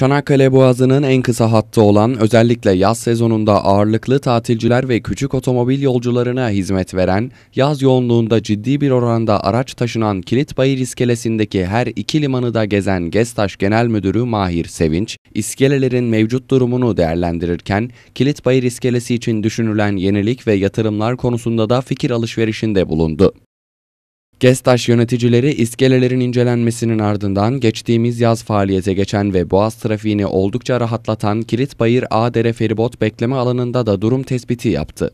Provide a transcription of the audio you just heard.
Çanakkale Boğazı'nın en kısa hattı olan özellikle yaz sezonunda ağırlıklı tatilciler ve küçük otomobil yolcularına hizmet veren, yaz yoğunluğunda ciddi bir oranda araç taşınan Kilitbayır iskelesindeki her iki limanı da gezen Gestaş Genel Müdürü Mahir Sevinç, iskelelerin mevcut durumunu değerlendirirken Kilitbayır iskelesi için düşünülen yenilik ve yatırımlar konusunda da fikir alışverişinde bulundu. Gestaş yöneticileri iskelelerin incelenmesinin ardından geçtiğimiz yaz faaliyete geçen ve boğaz trafiğini oldukça rahatlatan Kilitbayır Bayır Ağdere Feribot bekleme alanında da durum tespiti yaptı.